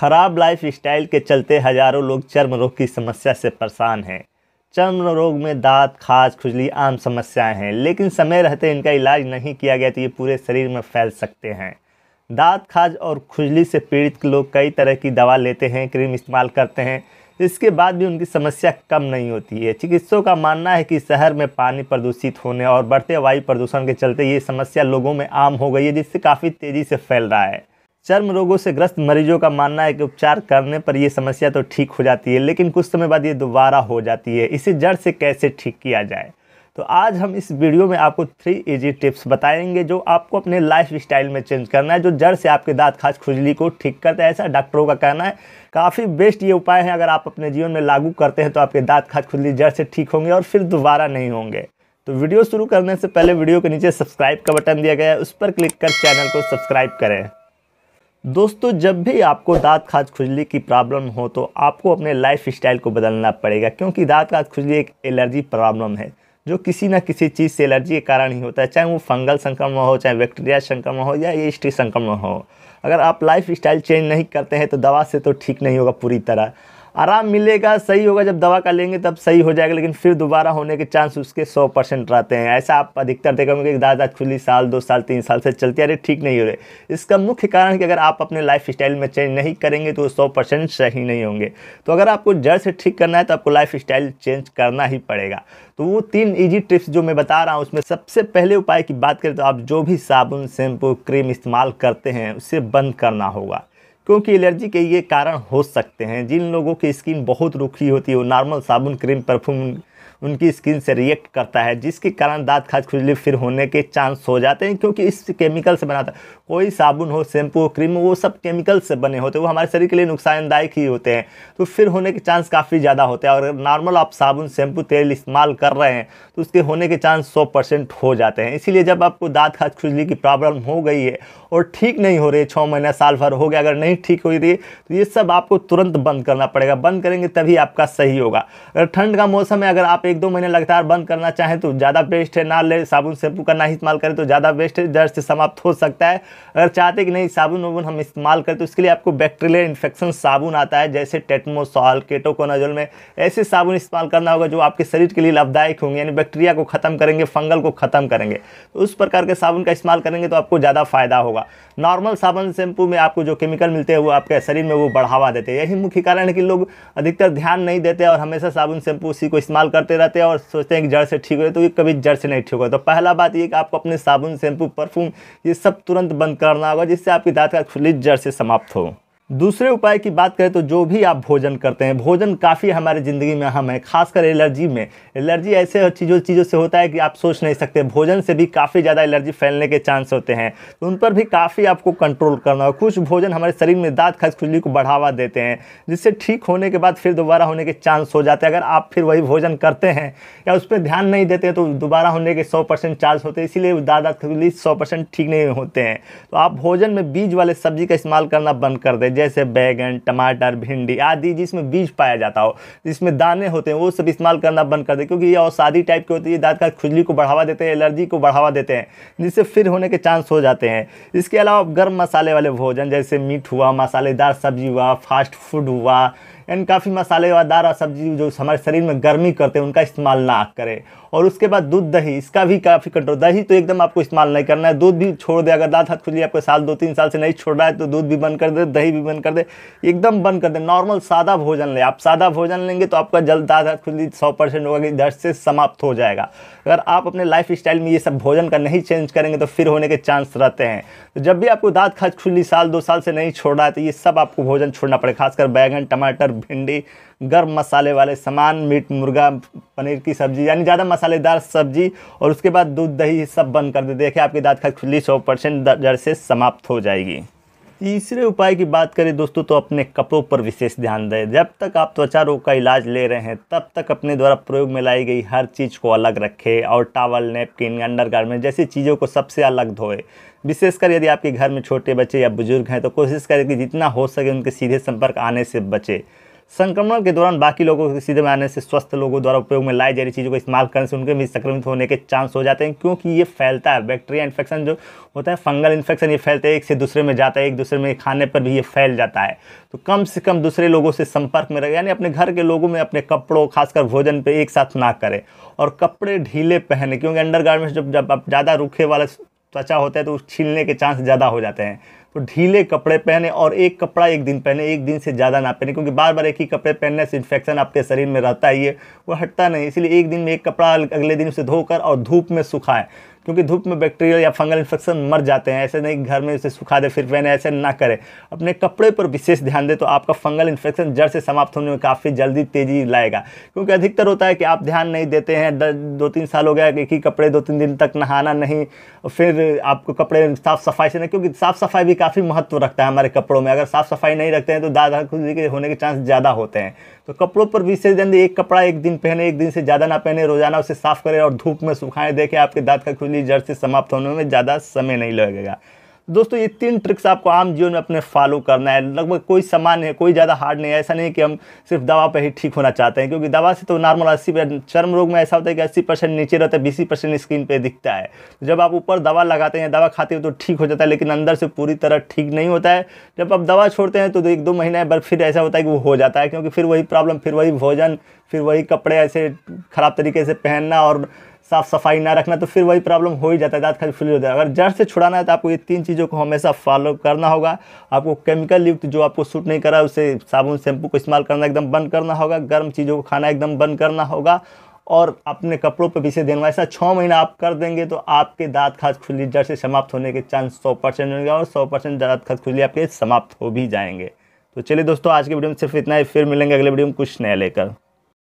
खराब life style के चलते हजारों लोग चर्म रोग की समस्या से परेशान हैं चर्म रोग में दांत खाज खुजली आम समस्याएं हैं लेकिन समय रहते इनका इलाज नहीं किया गया तो ये पूरे शरीर में फैल सकते हैं दांत खाज और खुजली से पीड़ित लोग कई तरह की दवा लेते हैं क्रीम इस्तेमाल करते हैं इसके बाद भी उनकी समस्या कम नहीं होती है चिकित्सकों का मानना है कि शहर में पानी प्रदूषित होने और बढ़ते वायु प्रदूषण के चलते ये समस्या लोगों में आम हो गई है जिससे काफ़ी तेज़ी से फैल रहा है चर्म रोगों से ग्रस्त मरीजों का मानना है कि उपचार करने पर यह समस्या तो ठीक हो जाती है लेकिन कुछ समय बाद ये दोबारा हो जाती है इसे जड़ से कैसे ठीक किया जाए तो आज हम इस वीडियो में आपको थ्री इजी टिप्स बताएंगे जो आपको अपने लाइफ स्टाइल में चेंज करना है जो जड़ से आपके दांत खास खुजली को ठीक करता है ऐसा डॉक्टरों का कहना है काफ़ी बेस्ट ये उपाय है अगर आप अपने जीवन में लागू करते हैं तो आपके दांत खास खुजली जड़ से ठीक होंगे और फिर दोबारा नहीं होंगे तो वीडियो शुरू करने से पहले वीडियो के नीचे सब्सक्राइब का बटन दिया गया है उस पर क्लिक कर चैनल को सब्सक्राइब करें दोस्तों जब भी आपको दांत खाज खुजली की प्रॉब्लम हो तो आपको अपने लाइफ स्टाइल को बदलना पड़ेगा क्योंकि दांत खाज खुजली एक एलर्जी प्रॉब्लम है जो किसी ना किसी चीज़ से एलर्जी के कारण ही होता है चाहे वो फंगल संक्रमण हो चाहे बैक्टीरिया संक्रमण हो या ये स्ट्री संक्रमण हो अगर आप लाइफ स्टाइल चेंज नहीं करते हैं तो दवा से तो ठीक नहीं होगा पूरी तरह आराम मिलेगा सही होगा जब दवा का लेंगे तब सही हो जाएगा लेकिन फिर दोबारा होने के चांस उसके सौ परसेंट रहते हैं ऐसा आप अधिकतर देखा होंगे दाद दाद खुली साल दो साल तीन साल से चलती आ रही ठीक नहीं हो रही इसका मुख्य कारण कि अगर आप अपने लाइफ स्टाइल में चेंज नहीं करेंगे तो सौ परसेंट सही नहीं होंगे तो अगर आपको जड़ से ठीक करना है तो आपको लाइफ स्टाइल चेंज करना ही पड़ेगा तो वो तीन ईजी टिप्स जो मैं बता रहा हूँ उसमें सबसे पहले उपाय की बात करें तो आप जो भी साबुन शैम्पू क्रीम इस्तेमाल करते हैं उसे बंद करना होगा क्योंकि एलर्जी के ये कारण हो सकते हैं जिन लोगों की स्किन बहुत रूखी होती है वो नॉर्मल साबुन क्रीम परफ्यूम उनकी स्किन से रिएक्ट करता है जिसके कारण दांत खाज खुजली फिर होने के चांस हो जाते हैं क्योंकि इस केमिकल से बनाता है कोई साबुन हो शैम्पू हो क्रीम हो वो सब केमिकल से बने होते हैं वो हमारे शरीर के लिए नुकसानदायक ही होते हैं तो फिर होने के चांस काफ़ी ज़्यादा होते हैं और नॉर्मल आप साबुन शैम्पू तेल इस्तेमाल कर रहे हैं तो उसके होने के चांस सौ परसेंट हो जाते हैं इसीलिए जब आपको दाँत खाज खुजली की प्रॉब्लम हो गई है और ठीक नहीं हो रही है छः महीना साल भर हो गया अगर नहीं ठीक हो रही तो ये सब आपको तुरंत बंद करना पड़ेगा बंद करेंगे तभी आपका सही होगा अगर ठंड का मौसम है अगर आप एक एक दो महीने लगातार बंद करना चाहें तो ज़्यादा बेस्ट है ना ले साबुन शैम्पू का ना इस्तेमाल करें तो ज़्यादा बेस्ट है दर्द से समाप्त हो सकता है अगर चाहते कि नहीं साबुन वाबुन हम इस्तेमाल करें तो इसके लिए आपको बैक्टीरियल इन्फेक्शन साबुन आता है जैसे टेटमोसॉल केटोकोनाजोल में ऐसे साबुन इस्तेमाल करना होगा जो आपके शरीर के लिए लाभदायक होंगे यानी बैक्टीरिया को ख़त्म करेंगे फंगल को ख़त्म करेंगे तो उस प्रकार के साबुन का इस्तेमाल करेंगे तो आपको ज़्यादा फ़ायदा होगा नॉर्मल साबुन शैम्पू में आपको जो केमिकल मिलते हैं वो आपके शरीर में वो बढ़ावा देते हैं यही मुख्य कारण है कि लोग अधिकतर ध्यान नहीं देते और हमेशा साबुन शैम्पू उसी को इस्तेमाल करते रहते हैं और सोचते हैं कि जड़ से ठीक हो तो ये कभी जड़ से नहीं ठीक होगा तो पहला बात ये कि आपको अपने साबुन शैम्पू परफ्यूम ये सब तुरंत बंद करना होगा जिससे आपकी दाँत का खुली जड़ से समाप्त हो दूसरे उपाय की बात करें तो जो भी आप भोजन करते हैं भोजन काफ़ी हमारे ज़िंदगी में अहम है खासकर एलर्जी में एलर्जी ऐसे चीज़ों चीज़ों से होता है कि आप सोच नहीं सकते भोजन से भी काफ़ी ज़्यादा एलर्जी फैलने के चांस होते हैं तो उन पर भी काफ़ी आपको कंट्रोल करना होगा कुछ भोजन हमारे शरीर में दाँत खज खुजली को बढ़ावा देते हैं जिससे ठीक होने के बाद फिर दोबारा होने के चांस हो जाते हैं अगर आप फिर वही भोजन करते हैं या उस पर ध्यान नहीं देते हैं तो दोबारा होने के सौ परसेंट चांस होते हैं इसीलिए दाँत दाँत खुजली सौ परसेंट ठीक नहीं होते हैं तो आप भोजन में बीज वाले सब्जी का इस्तेमाल करना बंद कर दें जैसे बैगन टमाटर भिंडी आदि जिसमें बीज पाया जाता हो जिसमें दाने होते हैं वो सब इस्तेमाल करना बंद कर दे क्योंकि ये औषधि टाइप की होती है दाँत का खुजली को बढ़ावा देते हैं एलर्जी को बढ़ावा देते हैं जिससे फिर होने के चांस हो जाते हैं इसके अलावा गर्म मसाले वाले भोजन जैसे मीट हुआ मसालेदार सब्जी हुआ फास्ट फूड हुआ एंड काफ़ी मसालेदार और सब्जी जो हमारे शरीर में गर्मी करते हैं उनका इस्तेमाल ना करें और उसके बाद दूध दही इसका भी काफ़ी कंट्रोल दही तो एकदम आपको इस्तेमाल नहीं करना है दूध भी छोड़ दे अगर दाँत हाथ खुली आपके साल दो तीन साल से नहीं छोड़ रहा है तो दूध भी बंद कर दे दही भी बंद कर दे एकदम बंद कर दे नॉर्मल सादा भोजन लें आप सादा भोजन लेंगे तो आपका जल्द दाँत हाथ खुली सौ परसेंट होगा कि दर्द से समाप्त हो जाएगा अगर आप अपने लाइफ स्टाइल में ये सब भोजन का नहीं चेंज करेंगे तो फिर होने के चांस रहते हैं तो जब भी आपको दाँत खच खुली साल दो साल से नहीं छोड़ रहा है तो ये सब आपको भोजन छोड़ना पड़ेगा खासकर बैगन टमाटर भिंडी गर्म मसाले वाले सामान मीट मुर्गा पनीर की सब्ज़ी यानी ज़्यादा मसालेदार सब्ज़ी और उसके बाद दूध दही सब बंद कर दे देखिए आपकी दाँत का खुली सौ परसेंट जड़ से समाप्त हो जाएगी तीसरे उपाय की बात करें दोस्तों तो अपने कपड़ों पर विशेष ध्यान दें जब तक आप त्वचा रोग का इलाज ले रहे हैं तब तक अपने द्वारा प्रयोग में लाई गई हर चीज़ को अलग रखें और टावल नेपकिन अंडरगारमेंट जैसी चीज़ों को सबसे अलग धोए विशेषकर यदि आपके घर में छोटे बच्चे या बुजुर्ग हैं तो कोशिश करें कि जितना हो सके उनके सीधे संपर्क आने से बचें संक्रमण के दौरान बाकी लोगों के सीधे में आने से स्वस्थ लोगों द्वारा उपयोग में लाई जा रही चीज़ों को इस्तेमाल करने से उनके भी संक्रमित होने के चांस हो जाते हैं क्योंकि ये फैलता है बैक्टीरिया इन्फेक्शन जो होता है फंगल इन्फेक्शन ये फैलता है एक से दूसरे में जाता है एक दूसरे में खाने पर भी ये फैल जाता है तो कम से कम दूसरे लोगों से संपर्क में रहे यानी अपने घर के लोगों में अपने कपड़ों खासकर भोजन पर एक साथ ना करें और कपड़े ढीले पहने क्योंकि अंडर जब जब आप ज़्यादा रुखे वाला त्वचा होता है तो छीलने के चांस ज़्यादा हो जाते हैं तो ढीले कपड़े पहने और एक कपड़ा एक दिन पहने एक दिन से ज़्यादा ना पहने क्योंकि बार बार एक ही कपड़े पहनने से इन्फेक्शन आपके शरीर में रहता ही है वो हटता नहीं इसलिए एक दिन में एक कपड़ा अगले दिन उसे धोकर और धूप में सुखाएं क्योंकि धूप में बैक्टीरियल या फंगल इन्फेक्शन मर जाते हैं ऐसे नहीं घर में उसे सुखा दे फिर पहने ऐसे ना करें अपने कपड़े पर विशेष ध्यान दें तो आपका फंगल इन्फेक्शन जड़ से समाप्त होने में काफ़ी जल्दी तेज़ी लाएगा क्योंकि अधिकतर होता है कि आप ध्यान नहीं देते हैं दो तीन साल हो गया एक ही कपड़े दो तीन दिन तक नहाना नहीं फिर आपको कपड़े साफ़ सफाई से नहीं क्योंकि साफ़ सफाई भी काफ़ी महत्व रखता है हमारे कपड़ों में अगर साफ़ सफाई नहीं रखते हैं तो दादा खुदी के होने के चांस ज़्यादा होते हैं तो कपड़ों पर विशेष ध्यान दें एक कपड़ा एक दिन पहने एक दिन से ज़्यादा ना पहने रोजाना उसे साफ़ करें और धूप में सुखाएं देखें आपके दाँत का खुजली इसलिए जड़ से समाप्त होने में ज़्यादा समय नहीं लगेगा दोस्तों ये तीन ट्रिक्स आपको आम जीवन में अपने फॉलो करना है लगभग कोई सामान है कोई ज़्यादा हार्ड नहीं है ऐसा नहीं कि हम सिर्फ दवा पर ही ठीक होना चाहते हैं क्योंकि दवा से तो नॉर्मल अस्सी चर्म रोग में ऐसा होता है कि अस्सी परसेंट नीचे रहता है बीस परसेंट स्किन पर दिखता है जब आप ऊपर दवा लगाते हैं दवा खाते हो तो ठीक हो जाता है लेकिन अंदर से पूरी तरह ठीक नहीं होता है जब आप दवा छोड़ते हैं तो एक दो महीने बार फिर ऐसा होता है कि वो हो जाता है क्योंकि फिर वही प्रॉब्लम फिर वही भोजन फिर वही कपड़े ऐसे ख़राब तरीके से पहनना और साफ़ सफाई ना रखना तो फिर वही प्रॉब्लम हो ही जाता है दांत खाली फ्लूज हो जाता है अगर जड़ से छुड़ाना है तो आपको ये तीन चीज़ों को हमेशा फॉलो करना होगा आपको केमिकल युक्त जो आपको सूट नहीं करा उसे साबुन शैम्पू को इस्तेमाल करना एकदम बंद करना होगा गर्म चीज़ों को खाना एकदम बंद करना होगा और अपने कपड़ों पर पीछे देना ऐसा छः महीना आप कर देंगे तो आपके दांत खाद खुजली जड़ से समाप्त होने के चांस सौ परसेंट होंगे और सौ परसेंट दाँत खाद खुजली आपके समाप्त हो भी जाएंगे तो चलिए दोस्तों आज के वीडियो में सिर्फ इतना ही फिर मिलेंगे अगले वीडियो में कुछ नया लेकर